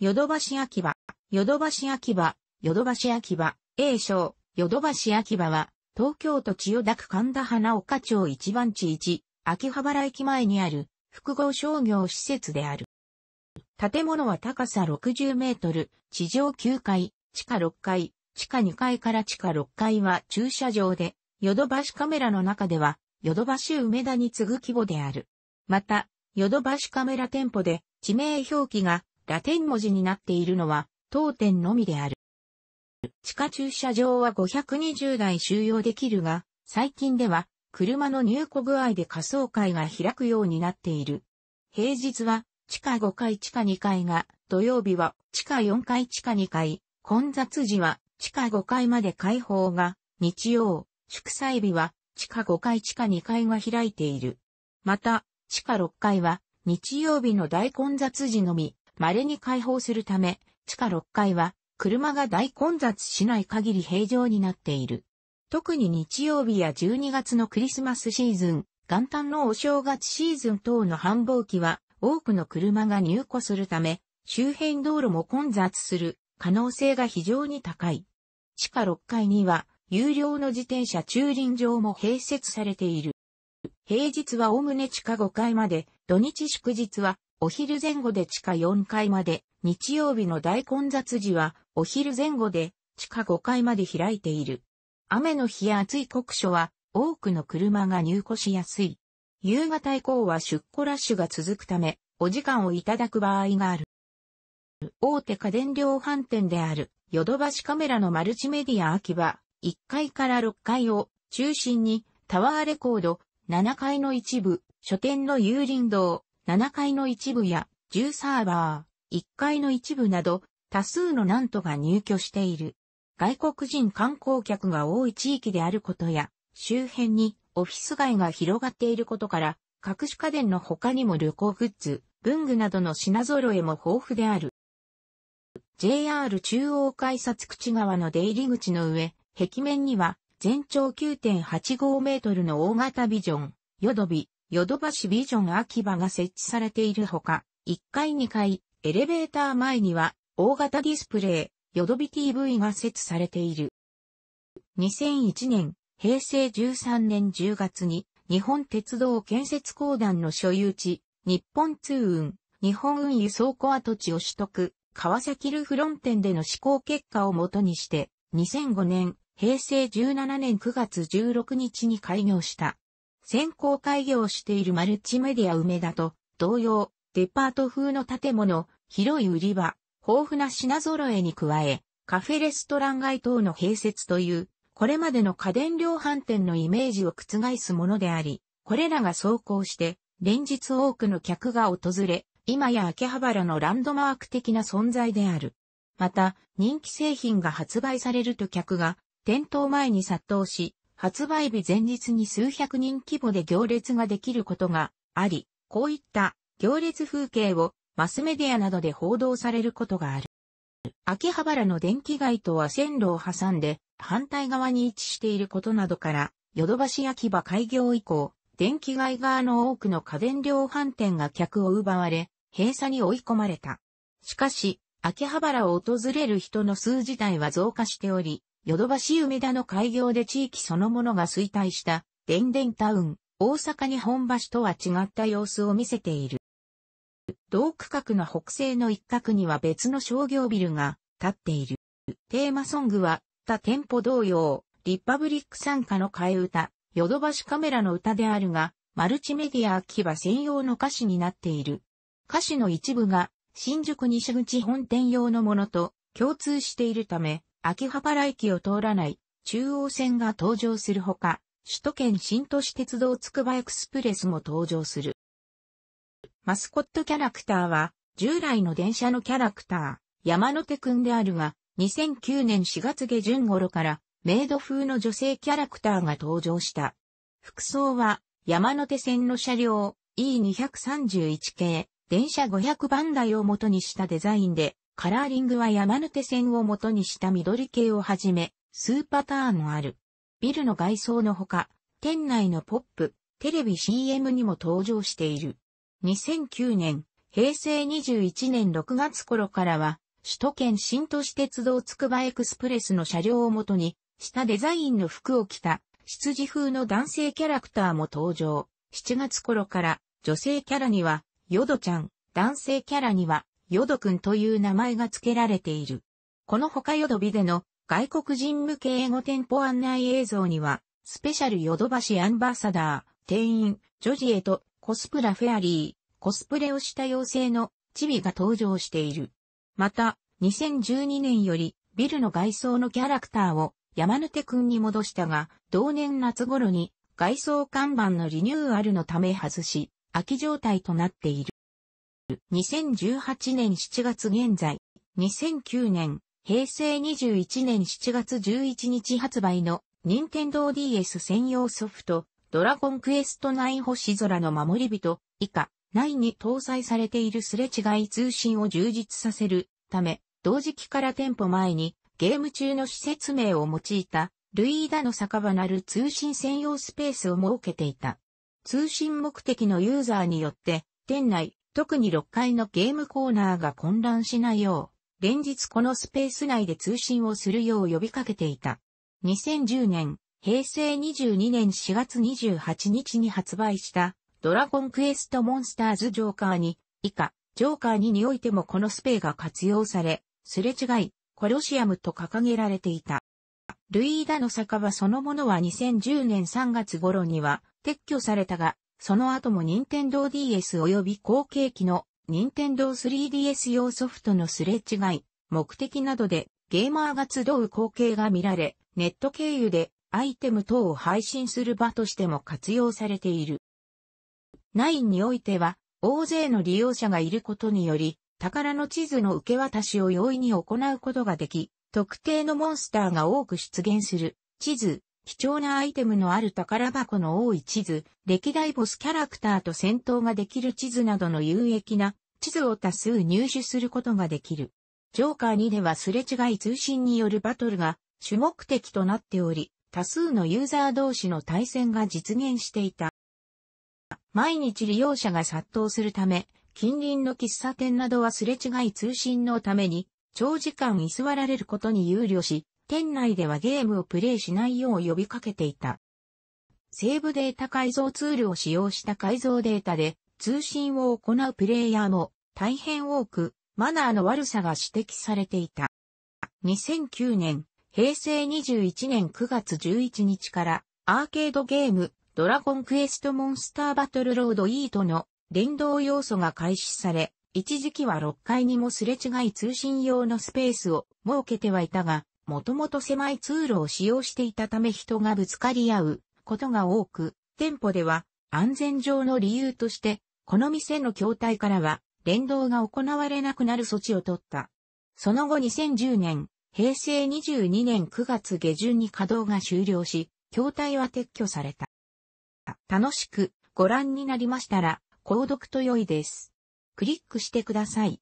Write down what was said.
ヨドバシ秋葉、ヨドバシ秋葉、ヨドバシ秋葉、英称、ヨドバシ秋葉は、東京都千代田区神田花岡町一番地一、秋葉原駅前にある複合商業施設である。建物は高さ60メートル、地上9階、地下6階、地下2階から地下6階は駐車場で、ヨドバシカメラの中では、ヨドバシ梅田に次ぐ規模である。また、ヨドバシカメラ店舗で地名表記がラテン文字になっているのは当店のみである。地下駐車場は520台収容できるが、最近では車の入庫具合で仮想会が開くようになっている。平日は地下5階地下2階が、土曜日は地下4階地下2階、混雑時は地下5階まで開放が、日曜、祝祭日は地下5階地下2階が開いている。また、地下6階は日曜日の大混雑時のみ、稀に開放するため、地下6階は車が大混雑しない限り平常になっている。特に日曜日や12月のクリスマスシーズン、元旦のお正月シーズン等の繁忙期は多くの車が入庫するため、周辺道路も混雑する可能性が非常に高い。地下6階には有料の自転車駐輪場も併設されている。平日はおおむね地下5階まで、土日祝日はお昼前後で地下4階まで、日曜日の大混雑時は、お昼前後で、地下5階まで開いている。雨の日や暑い酷暑は、多くの車が入庫しやすい。夕方以降は出庫ラッシュが続くため、お時間をいただく場合がある。大手家電量販店である、ヨドバシカメラのマルチメディア秋葉、1階から6階を中心に、タワーレコード、7階の一部、書店の有林堂、7階の一部や10サーバー、1階の一部など、多数のナントが入居している。外国人観光客が多い地域であることや、周辺にオフィス街が広がっていることから、各種家電の他にも旅行グッズ、文具などの品揃えも豊富である。JR 中央改札口側の出入り口の上、壁面には全長9.85メートルの大型ビジョン、ヨドび、ヨドバシビジョン秋葉が設置されているほか、1階2階、エレベーター前には、大型ディスプレイ、ヨドビ TV が設置されている。2001年、平成13年10月に、日本鉄道建設公団の所有地、日本通運、日本運輸倉庫跡地を取得、川崎ルフロン店での試行結果をもとにして、2005年、平成17年9月16日に開業した。先行開業しているマルチメディア梅田と同様、デパート風の建物、広い売り場、豊富な品揃えに加え、カフェレストラン街等の併設という、これまでの家電量販店のイメージを覆すものであり、これらが走行して、連日多くの客が訪れ、今や秋葉原のランドマーク的な存在である。また、人気製品が発売されると客が、店頭前に殺到し、発売日前日に数百人規模で行列ができることがあり、こういった行列風景をマスメディアなどで報道されることがある。秋葉原の電気街とは線路を挟んで反対側に位置していることなどから、ヨドバシ秋葉開業以降、電気街側の多くの家電量販店が客を奪われ、閉鎖に追い込まれた。しかし、秋葉原を訪れる人の数自体は増加しており、ヨドバシ梅田の開業で地域そのものが衰退した、デンデンタウン、大阪日本橋とは違った様子を見せている。同区画の北西の一角には別の商業ビルが建っている。テーマソングは、他店舗同様、リパブリック参加の替え歌、ヨドバシカメラの歌であるが、マルチメディア秋葉専用の歌詞になっている。歌詞の一部が、新宿西口本店用のものと共通しているため、秋葉原駅を通らない中央線が登場するほか、首都圏新都市鉄道つくばエクスプレスも登場する。マスコットキャラクターは、従来の電車のキャラクター、山手くんであるが、2009年4月下旬頃から、メイド風の女性キャラクターが登場した。服装は、山手線の車両、E231 系、電車500番台を元にしたデザインで、カラーリングは山手線を元にした緑系をはじめ、数パターンある。ビルの外装のほか、店内のポップ、テレビ CM にも登場している。2009年、平成21年6月頃からは、首都圏新都市鉄道つくばエクスプレスの車両をもとに、下デザインの服を着た、羊風の男性キャラクターも登場。7月頃から、女性キャラには、ヨドちゃん、男性キャラには、ヨド君という名前が付けられている。この他ヨドビでの外国人向け英語店舗案内映像には、スペシャルヨドバシアンバサダー、店員、ジョジエとコスプラフェアリー、コスプレをした妖精のチビが登場している。また、2012年よりビルの外装のキャラクターを山手くんに戻したが、同年夏頃に外装看板のリニューアルのため外し、空き状態となっている。2018年7月現在、2009年、平成21年7月11日発売の、任天堂 DS 専用ソフト、ドラゴンクエスト9星空の守り人、以下、内に搭載されているすれ違い通信を充実させるため、同時期から店舗前に、ゲーム中の施設名を用いた、ルイーダの酒場なる通信専用スペースを設けていた。通信目的のユーザーによって、店内、特に6階のゲームコーナーが混乱しないよう、連日このスペース内で通信をするよう呼びかけていた。2010年、平成22年4月28日に発売したドラゴンクエストモンスターズジョーカーに、以下、ジョーカー2においてもこのスペーが活用され、すれ違い、コロシアムと掲げられていた。ルイーダの酒場そのものは2010年3月頃には撤去されたが、その後も任天堂 DS 及び後継機の任天堂 3DS 用ソフトのすれ違い、目的などでゲーマーが集う光景が見られ、ネット経由でアイテム等を配信する場としても活用されている。9においては、大勢の利用者がいることにより、宝の地図の受け渡しを容易に行うことができ、特定のモンスターが多く出現する地図、貴重なアイテムのある宝箱の多い地図、歴代ボスキャラクターと戦闘ができる地図などの有益な地図を多数入手することができる。ジョーカー2ではすれ違い通信によるバトルが主目的となっており、多数のユーザー同士の対戦が実現していた。毎日利用者が殺到するため、近隣の喫茶店などはすれ違い通信のために、長時間居座られることに憂慮し、店内ではゲームをプレイしないよう呼びかけていた。セーブデータ改造ツールを使用した改造データで通信を行うプレイヤーも大変多くマナーの悪さが指摘されていた。2009年、平成21年9月11日からアーケードゲームドラゴンクエストモンスターバトルロードイートの連動要素が開始され、一時期は6階にもすれ違い通信用のスペースを設けてはいたが、もともと狭い通路を使用していたため人がぶつかり合うことが多く、店舗では安全上の理由として、この店の筐体からは連動が行われなくなる措置を取った。その後2010年、平成22年9月下旬に稼働が終了し、筐体は撤去された。楽しくご覧になりましたら、購読と良いです。クリックしてください。